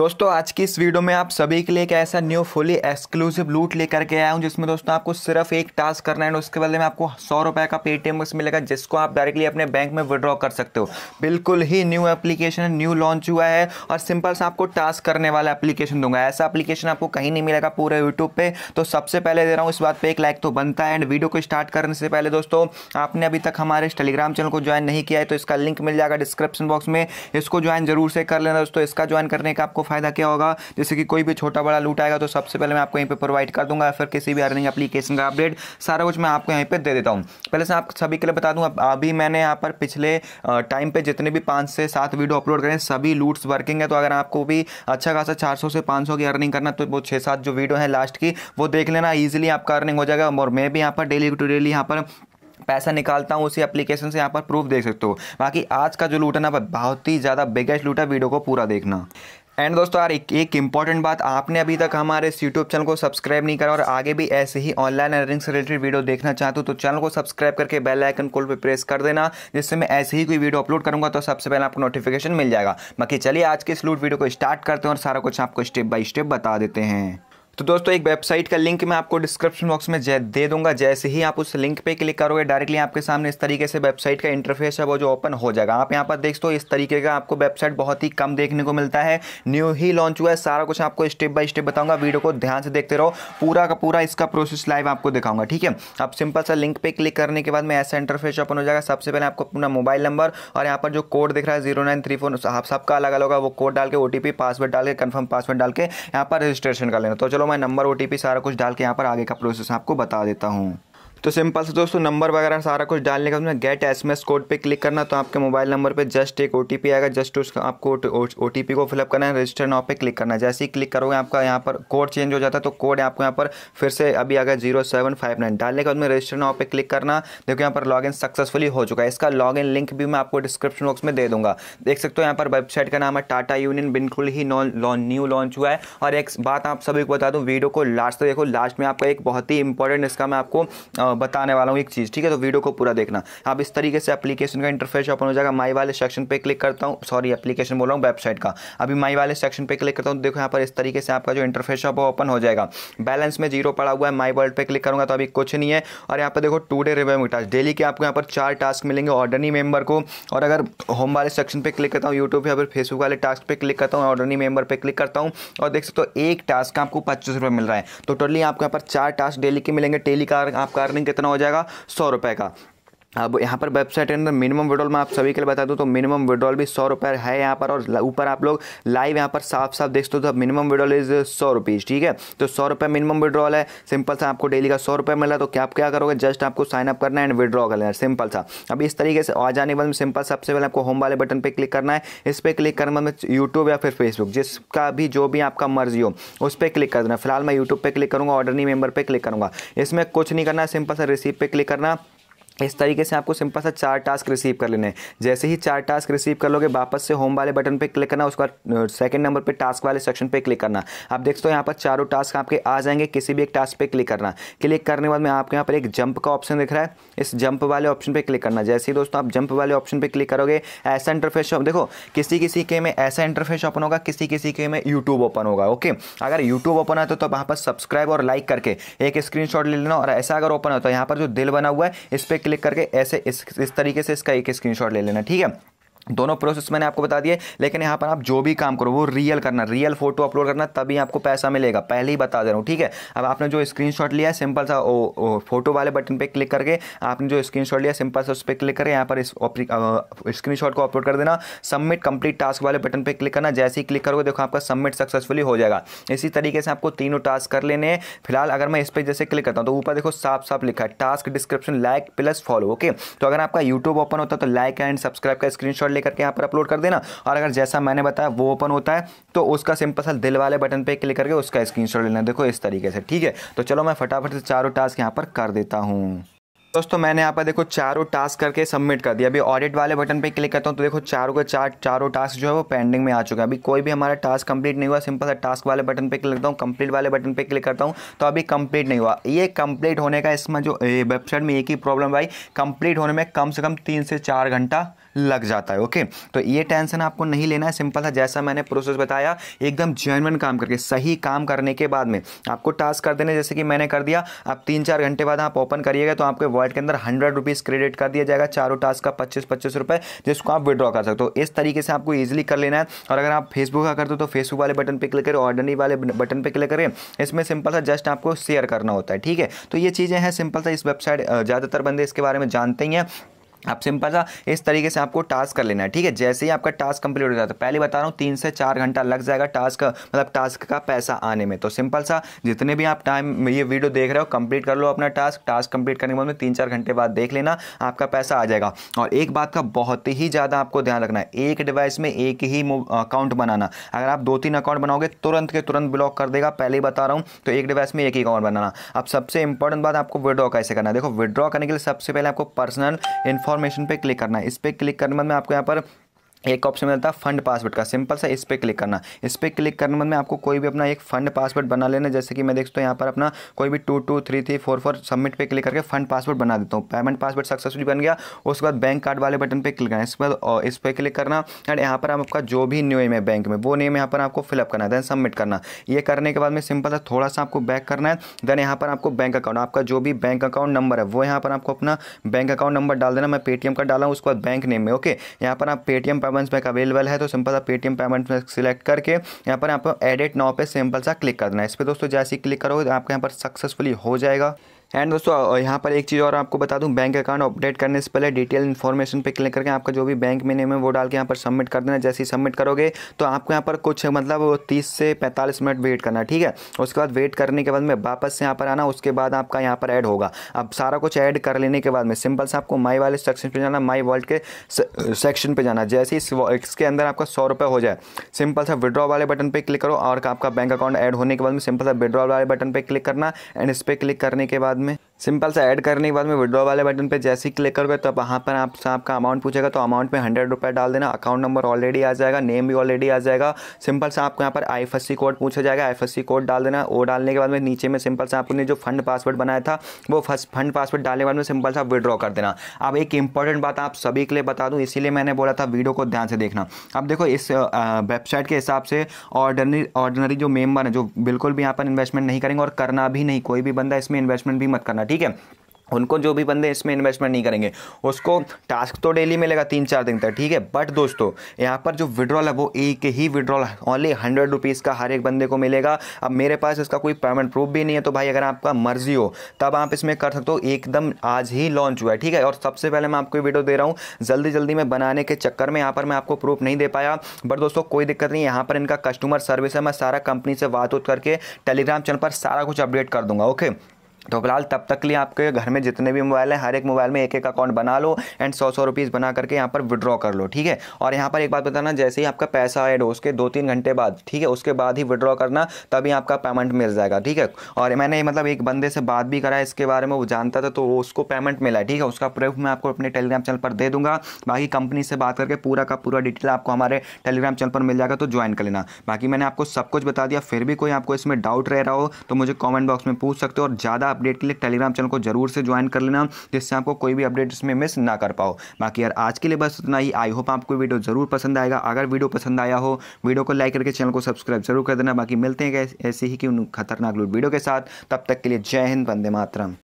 दोस्तों आज की इस वीडियो में आप सभी के लिए एक ऐसा न्यू फुली एक्सक्लूसिव लूट लेकर के आया हूं जिसमें दोस्तों आपको सिर्फ एक टास्क करना है और उसके बदले में आपको सौ रुपए का पेटीएम उसमें मिलेगा जिसको आप डायरेक्टली अपने बैंक में विड्रॉ कर सकते हो बिल्कुल ही न्यू एप्लीकेशन है न्यू लॉन्च हुआ है और सिंपल सा आपको टास्क करने वाला एप्लीकेशन दूंगा ऐसा एप्लीकेशन आपको कहीं नहीं मिलेगा पूरे यूट्यूब पर तो सबसे पहले दे रहा हूँ इस बात पर एक लाइक तो बनता है एंड वीडियो को स्टार्ट करने से पहले दोस्तों आपने अभी तक हमारे टेलीग्राम चैनल को ज्वाइन नहीं किया है तो इसका लिंक मिल जाएगा डिस्क्रिप्शन बॉक्स में इसको ज्वाइन जरूर से कर लेना दोस्तों इसका ज्वाइन करने का आपको फ़ायदा क्या होगा जैसे कि कोई भी छोटा बड़ा लूट आएगा तो सबसे पहले मैं आपको यहीं पर प्रोवाइड कर दूंगा फिर किसी भी अर्निंग एप्लीकेशन का अपडेट सारा कुछ मैं आपको यहीं पर दे देता हूँ पहले से आप सभी के लिए बता दूँ अभी मैंने यहाँ पर पिछले टाइम पर जितने भी पाँच से सात वीडियो अपलोड करें सभी लूट्स वर्किंग है तो अगर आपको भी अच्छा खासा चार से पाँच की अर्निंग करना तो वो छः सात जो वीडियो है लास्ट की वो देख लेना ईजिली आपका अर्निंग हो जाएगा और मैं भी यहाँ पर डेली टू डेली यहाँ पर पैसा निकालता हूँ उसी एप्लीकेशन से यहाँ पर प्रूफ देख सकते हो बाकी आज का जो लूट है ना बहुत ही ज़्यादा बिगेस्ट लूट है वीडियो को पूरा देखना एंड दोस्तों यार एक एक इंपॉर्टेंट बात आपने अभी तक हमारे इस यूट्यूब चैनल को सब्सक्राइब नहीं करा और आगे भी ऐसे ही ऑनलाइन अर्निंग से रिलेटेड वीडियो देखना चाहते हो तो चैनल को सब्सक्राइब करके बेल आइकन कोल पर प्रेस कर देना जिससे मैं ऐसे ही कोई वीडियो अपलोड करूँगा तो सबसे पहले आपको नोटिफिकेशन मिल जाएगा बाकी चलिए आज के इस लूट वीडियो को स्टार्ट करते हैं और सारा कुछ आपको स्टेप बाई स्टेप बता देते हैं तो दोस्तों एक वेबसाइट का लिंक मैं आपको डिस्क्रिप्शन बॉक्स में दे दूंगा जैसे ही आप उस लिंक पे क्लिक करोगे डायरेक्टली आपके सामने इस तरीके से वेबसाइट का इंटरफेस है वो जो ओपन हो जाएगा आप यहाँ पर देख दो इस तरीके का आपको वेबसाइट बहुत ही कम देखने को मिलता है न्यू ही लॉन्च हुआ है सारा कुछ आपको स्टेप बाय स्टेप बताऊंगा वीडियो को ध्यान से देखते रहो पूरा का पूरा इसका प्रोसेस लाइव आपको दिखाऊंगा ठीक है आप सिंपल सा लिंक पे क्लिक करने के बाद में ऐसा इंटरफेस ओपन हो जाएगा सबसे पहले आपको अपना मोबाइल नंबर और यहाँ पर जो कोड दिख रहा है जीरो नाइन थ्री फोर सबका अलग अलग होगा वो कोड डाल के ओ पासवर्ड डाल के कन्फर्म पासवर्ड डाल के यहाँ पर रजिस्ट्रेशन कर लेना तो चलो मैं नंबर ओ सारा कुछ डाल के यहाँ पर आगे का प्रोसेस आपको बता देता हूँ तो सिंपल से दोस्तों नंबर वगैरह सारा कुछ डालने का उसमें गेट एस कोड पे क्लिक करना तो आपके मोबाइल नंबर पे जस्ट एक पी आएगा जस्ट उसका आपको ओ पी को फिलअप करना है रजिस्टर नाव पे क्लिक करना है जैसे ही क्लिक करोगे आपका यहाँ पर कोड चेंज हो जाता है तो कोड आपको यहाँ पर फिर से अभी आ गया जीरो सेवन फाइव नाइन डालने का बाद में रजिस्टर नाव पर क्लिक करना देखो यहाँ पर लॉगिन सक्सेसफुली हो चुका है इसका इन लिंक भी मैं आपको डिस्क्रिप्शन बॉक्स में दे दूंगा देख सकते हो यहाँ पर वेबसाइट का नाम है टाटा यूनियन बिल्कुल ही न्यू लॉन्च हुआ है और एक बात आप सभी को बता दूँ वीडियो को लास्ट तक देखो लास्ट में आपका एक बहुत ही इंपॉर्टेंट इसका मैं आपको बताने वाला हूँ एक चीज़ ठीक है तो वीडियो को पूरा देखना आप इस तरीके से अपलीकेशन का इंटरफेस ओपन हो जाएगा माई वाले सेक्शन पर क्लिक करता हूँ सॉरी एप्लीकेशन बोल रहा हूँ वेबसाइट का अभी माई वाले सेक्शन पर क्लिक करता हूँ देखो यहाँ पर इस तरीके से आपका जो इंटरफेस है वो ओपन हो जाएगा बैलेंस में जीरो पड़ा हुआ है माई वर्ल्ड पर क्लिक करूँगा तो अभी कुछ नहीं है और यहाँ पर देखो today review task daily के आपको यहाँ पर चार टास्क मिलेंगे ऑर्डरनी मेंबर को और अगर होम वाले सेक्शन पर क्लिक करता हूँ यूट्यूब या फिर फेसबुक वाले टास्क पर क्लिक करता हूँ ऑर्डरनी मेंबर पर क्लिक करता हूँ और देख सकते हो एक टास्क आपको पच्चीस रुपये मिल रहा है तो टोटली आपको यहाँ पर चार टास्क डेली के मिलेंगे टेली का आपका सेलिंग कितना हो जाएगा सौ रुपए का अब यहाँ पर वेबसाइट के अंदर मिनिमम विड्रॉल मैं आप सभी के लिए बता दूँ तो मिनिमम विड्रॉल भी सौ रुपये है यहाँ पर और ऊपर आप लोग लाइव यहाँ पर साफ साफ देख सकते हो तो मिनिमम विड्रॉल इज सौ रुपीज़ ठीक है तो सौ रुपये मिनिमम विड्रॉल है सिंपल सा आपको डेली का सौ रुपये मिला तो क्या आप क्या करोगे जस्ट आपको साइनअप करना है एंड विड्रॉ करना है सिंपल सा अब इस तरीके से आ जाने वाले सिंपल सबसे पहले आपको होम वाले बटन पर क्लिक करना है इस पर क्लिक करने में यूट्यूब या फिर फेसबुक जिसका भी जो भी आपका मर्जी हो उस पर क्लिक कर देना फिलहाल मैं यूट्यूब पर क्लिक करूँगा ऑर्डर नहीं मेम्बर पर क्लिक करूँगा इसमें कुछ नहीं करना सिंपल सा रिसीप पर क्लिक करना इस तरीके से आपको सिंपल सा चार टास्क रिसीव कर लेने हैं जैसे ही चार टास्क रिसीव कर लोगे वापस से होम वाले बटन पे क्लिक करना उसके बाद सेकंड नंबर पे टास्क वाले सेक्शन पे क्लिक करना आप देखते हो यहाँ पर चारों टास्क आपके आ जाएंगे किसी भी एक टास्क पे क्लिक करना क्लिक करने के बाद में आपके यहाँ पर एक जंप का ऑप्शन दिख रहा है इस जंप वाले ऑप्शन पर क्लिक करना जैसे ही दोस्तों आप जंप वाले ऑप्शन पर क्लिक करोगे ऐसा इंटरफेस देखो किसी किसी के में ऐसा इंटरफेस ओपन होगा किसी किसी के में यूट्यूब ओपन होगा ओके अगर यूट्यूब ओपन है तो वहाँ तो पर सब्सक्राइब और लाइक करके एक स्क्रीन ले लेना और ऐसा अगर ओपन होता है तो यहाँ पर जो दिल बना हुआ है इस पर क्लिक करके ऐसे इस इस तरीके से इसका एक स्क्रीनशॉट ले लेना ठीक है दोनों प्रोसेस मैंने आपको बता दिए लेकिन यहाँ पर आप जो भी काम करो वो रियल करना रियल फोटो अपलोड करना तभी आपको पैसा मिलेगा पहले ही बता दे रहा हूँ ठीक है अब आपने जो स्क्रीनशॉट लिया सिंपल सा ओ, ओ, फोटो वाले बटन पे क्लिक करके आपने जो स्क्रीनशॉट लिया सिंपल सा उस पर क्लिक करें यहाँ पर इस स्क्रीनशॉट को अपलोड कर देना सबमिट कंप्लीट टास्क वाले बटन पर क्लिक करना जैसे ही क्लिक करोगे देखो आपका सबमिट सक्सेसफुली हो जाएगा इसी तरीके से आपको तीनों टास्क कर लेने फिलहाल अगर मैं इस पर जैसे क्लिक करता हूँ तो ऊपर देखो साफ साफ लिखा है task description like plus follow okay तो अगर आपका यूट्यूब ओपन होता तो लाइक एंड सब्सक्राइब का स्क्रीनशॉट लेकर के यहाँ पर अपलोड कर देना और अगर जैसा मैंने बताया वो ओपन होता है तो उसका सिंपल सा दिल वाले बटन पर क्लिक करके उसका स्क्रीन लेना देखो इस तरीके से ठीक है तो चलो मैं फटाफट से चारों टास्क यहाँ पर कर देता हूँ दोस्तों मैंने यहाँ पर देखो चारों टास्क करके सबमिट कर दिया अभी ऑडिट वाले बटन पे क्लिक करता हूँ तो देखो चारों के चार चारों टास्क जो है वो पेंडिंग में आ चुका है अभी कोई भी हमारा टास्क कंप्लीट नहीं हुआ सिंपल सा टास्क वाले बटन पे क्लिक करता हूँ कंप्लीट वाले बटन पे क्लिक करता हूँ तो अभी कंप्लीट नहीं हुआ ये कंप्लीट होने का इसमें जो वेबसाइट में एक ही प्रॉब्लम आई कंप्लीट होने में कम से कम तीन से चार घंटा लग जाता है ओके तो ये टेंशन आपको नहीं लेना है सिंपल है जैसा मैंने प्रोसेस बताया एकदम जेनवन काम करके सही काम करने के बाद में आपको टास्क कर देने जैसे कि मैंने कर दिया आप तीन चार घंटे बाद आप ओपन करिएगा तो आपके वॉलेट के अंदर हंड्रेड रुपीज़ क्रेडिट कर दिया जाएगा चारों टास्क का पच्चीस पच्चीस रुपये जिसको आप विड्रॉ कर सकते हो तो इस तरीके से आपको ईजिली कर लेना है और अगर आप फेसबुक का करते हो तो फेसबुक वाले बटन पर क्लिक करें ऑर्डनी वाले बटन पर क्लिक करें इसमें सिंपल सा जस्ट आपको शेयर करना होता है ठीक है तो ये चीज़ें हैं सिंपल सा इस वेबसाइट ज़्यादातर बंदे इसके बारे में जानते ही हैं आप सिंपल सा इस तरीके से आपको टास्क कर लेना है ठीक है जैसे ही आपका टास्क कंप्लीट हो जाता है तो पहले बता रहा हूँ तीन से चार घंटा लग जाएगा टास्क मतलब टास्क का पैसा आने में तो सिंपल सा जितने भी आप टाइम ये वीडियो देख रहे हो कंप्लीट कर लो अपना टास्क टास्क कंप्लीट करने के बाद में तीन चार घंटे बाद देख लेना आपका पैसा आ जाएगा और एक बात का बहुत ही ज़्यादा आपको ध्यान रखना है एक डिवाइस में एक ही अकाउंट बनाना अगर आप दो तीन अकाउंट बनाओगे तुरंत के तुरंत ब्लॉक कर देगा पहले ही बता रहा हूँ तो एक डिवाइस में एक ही अकाउंट बनाना अब सबसे इंपॉर्टेंट बात आपको विड्रॉ कैसे करना है देखो विड्रॉ करने के लिए सबसे पहले आपको पर्सनल इन्फॉर्म फॉर्मेशन पे क्लिक करना है इस पर क्लिक करने बाद में आपको यहाँ पर एक ऑप्शन मिलता है फंड पासवर्ड का सिंपल सा इस पर क्लिक करना इस पर क्लिक करने में आपको कोई भी अपना एक फंड पासवर्ड बना लेना जैसे कि मैं देखता हूँ यहाँ पर अपना कोई भी two two three three four four submit पे क्लिक करके फंड पासवर्ड बना देता हूँ पेमेंट पासवर्ड सक्सेसफुल बन गया उसके बाद बैंक कार्ड वाले बटन पर क्लिक करना इसके बाद इस पर क्लिक करना एंड यहाँ पर आपका जो भी नेम है बैंक में वो नेम यहाँ पर आपको फिलअप करना है देन सबमिट करना ये करने के बाद में सिंपल सा थोड़ा सा आपको बैक करना है देन यहाँ पर आपको बैंक अकाउंट आपका जो भी बैंक अकाउंट नंबर है वो यहाँ पर आपको अपना बैंक अकाउंट नंबर डाल देना मैं पेटीएम का डाला हूँ उसके बाद बैंक नेम में ओके यहाँ पर आप पेटीएम परफॉर्मेंस बैंक अवेलेबल है तो सिंपल सा पेटीएम पेमेंट बैंक सिलेक्ट करके यहाँ पर आपको एडिट नाव पे सिंपल सा क्लिक करना है इस पर दोस्तों जैसे ही क्लिक करोगे आपका यहाँ पर सक्सेसफुली हो जाएगा एंड दोस्तों यहाँ पर एक चीज़ और आपको बता दूँ बैंक अकाउंट अपडेट करने से पहले डिटेल इन्फॉर्मेशन पे क्लिक करके आपका जो भी बैंक में नेम है वो डाल के यहाँ पर सबमिट कर देना जैसे ही सबमिट करोगे तो आपको यहाँ पर कुछ मतलब तीस से पैंतालीस मिनट वेट करना ठीक है उसके बाद वेट करने के बाद में वापस से यहाँ पर आना उसके बाद आपका यहाँ पर ऐड होगा अब सारा कुछ ऐड कर लेने के बाद में सिंपल से आपको माई वाले सेक्शन पर जाना माई वॉल्ट के सेक्शन पर जाना जैसे ही इसके अंदर आपका सौ रुपये हो जाए सिंपल सा विड्रॉ वाले बटन पर क्लिक करो और आपका बैंक अकाउंट ऐड होने के बाद में सिंपल सा विड्रॉ वाले बटन पर क्लिक करना एंड इस पर क्लिक करने के बाद बाद में सिंपल सा ऐड करने के बाद में विड्रॉ वाले बटन पे जैसे ही क्लिक करोगे तो वहाँ पर आपसे आपका अमाउंट पूछेगा तो अमाउंट में हंड्रेड रुपये डाल देना अकाउंट नंबर ऑलरेडी आ जाएगा नेम भी ऑलरेडी आ जाएगा सिंपल सा आपको यहाँ पर आई कोड पूछा जाएगा आई कोड डाल देना वो डालने के बाद में नीचे में सिंपल सा आपने जो फंड पासवर्ड बनाया था वो फर्स्ट फंड पासवर्ड डालने के बाद में सिंपल सा विड्रॉ कर देना अब एक इंपॉर्टेंट बात आप सभी के लिए बता दूँ इसीलिए मैंने बोला था वीडियो को ध्यान से देखना अब देखो इस वेबसाइट के हिसाब से ऑर्डनरी ऑर्डनरी जो मेम्बर है जो बिल्कुल भी यहाँ पर इन्वेस्टमेंट नहीं करेंगे और करना भी नहीं कोई भी बंदा इसमें इन्वेस्टमेंट भी मत करना ठीक है उनको जो भी बंदे इसमें इन्वेस्टमेंट नहीं करेंगे उसको टास्क तो डेली मिलेगा तीन चार दिन तक ठीक है बट दोस्तों यहाँ पर जो विड्रॉल है वो एक ही विड्रॉल ओनली हंड्रेड रुपीज़ का हर एक बंदे को मिलेगा अब मेरे पास इसका कोई पेमेंट प्रूफ भी नहीं है तो भाई अगर आपका मर्जी हो तब आप इसमें कर सकते हो एकदम आज ही लॉन्च हुआ है ठीक है और सबसे पहले मैं आपको वीडियो दे रहा हूँ जल्दी जल्दी में बनाने के चक्कर में यहाँ पर मैं आपको प्रूफ नहीं दे पाया बट दोस्तों कोई दिक्कत नहीं यहाँ पर इनका कस्टमर सर्विस है मैं सारा कंपनी से बात उत करके टेलीग्राम चैनल पर सारा कुछ अपडेट कर दूंगा ओके तो फिलहाल तब तक लिए आपके घर में जितने भी मोबाइल हैं हर एक मोबाइल में एक एक अकाउंट बना लो एंड सौ सौ रुपीज़ बना करके यहाँ पर विड्रॉ कर लो ठीक है और यहाँ पर एक बात बताना जैसे ही आपका पैसा ऐड हो उसके दो तीन घंटे बाद ठीक है उसके बाद ही विड्रॉ करना तभी आपका पेमेंट मिल जाएगा ठीक है और मैंने मतलब एक बंदे से बात भी करा इसके बारे में वो जानता था तो उसको पेमेंट मिला ठीक है उसका प्रूफ मैं आपको अपने टेलीग्राम चैनल पर दे दूंगा बाकी कंपनी से बात करके पूरा का पूरा डिटेल आपको हमारे टेलीग्राम चैनल पर मिल जाएगा तो ज्वाइन कर लेना बाकी मैंने आपको सब कुछ बता दिया फिर भी कोई आपको इसमें डाउट रह रहा हो तो मुझे कॉमेंट बॉक्स में पूछ सकते हो और ज़्यादा अपडेट के लिए टेलीग्राम चैनल को जरूर से ज्वाइन कर लेना जिससे आपको कोई भी अपडेट इसमें मिस ना कर पाओ बाकी यार आज के लिए बस उतना ही आई होप आपको वीडियो जरूर पसंद आएगा अगर वीडियो पसंद आया हो वीडियो को लाइक करके चैनल को सब्सक्राइब जरूर कर देना बाकी मिलते हैं ऐसे ही कि उन खतरनाक वीडियो के साथ तब तक के लिए जय हिंद वंदे मातरम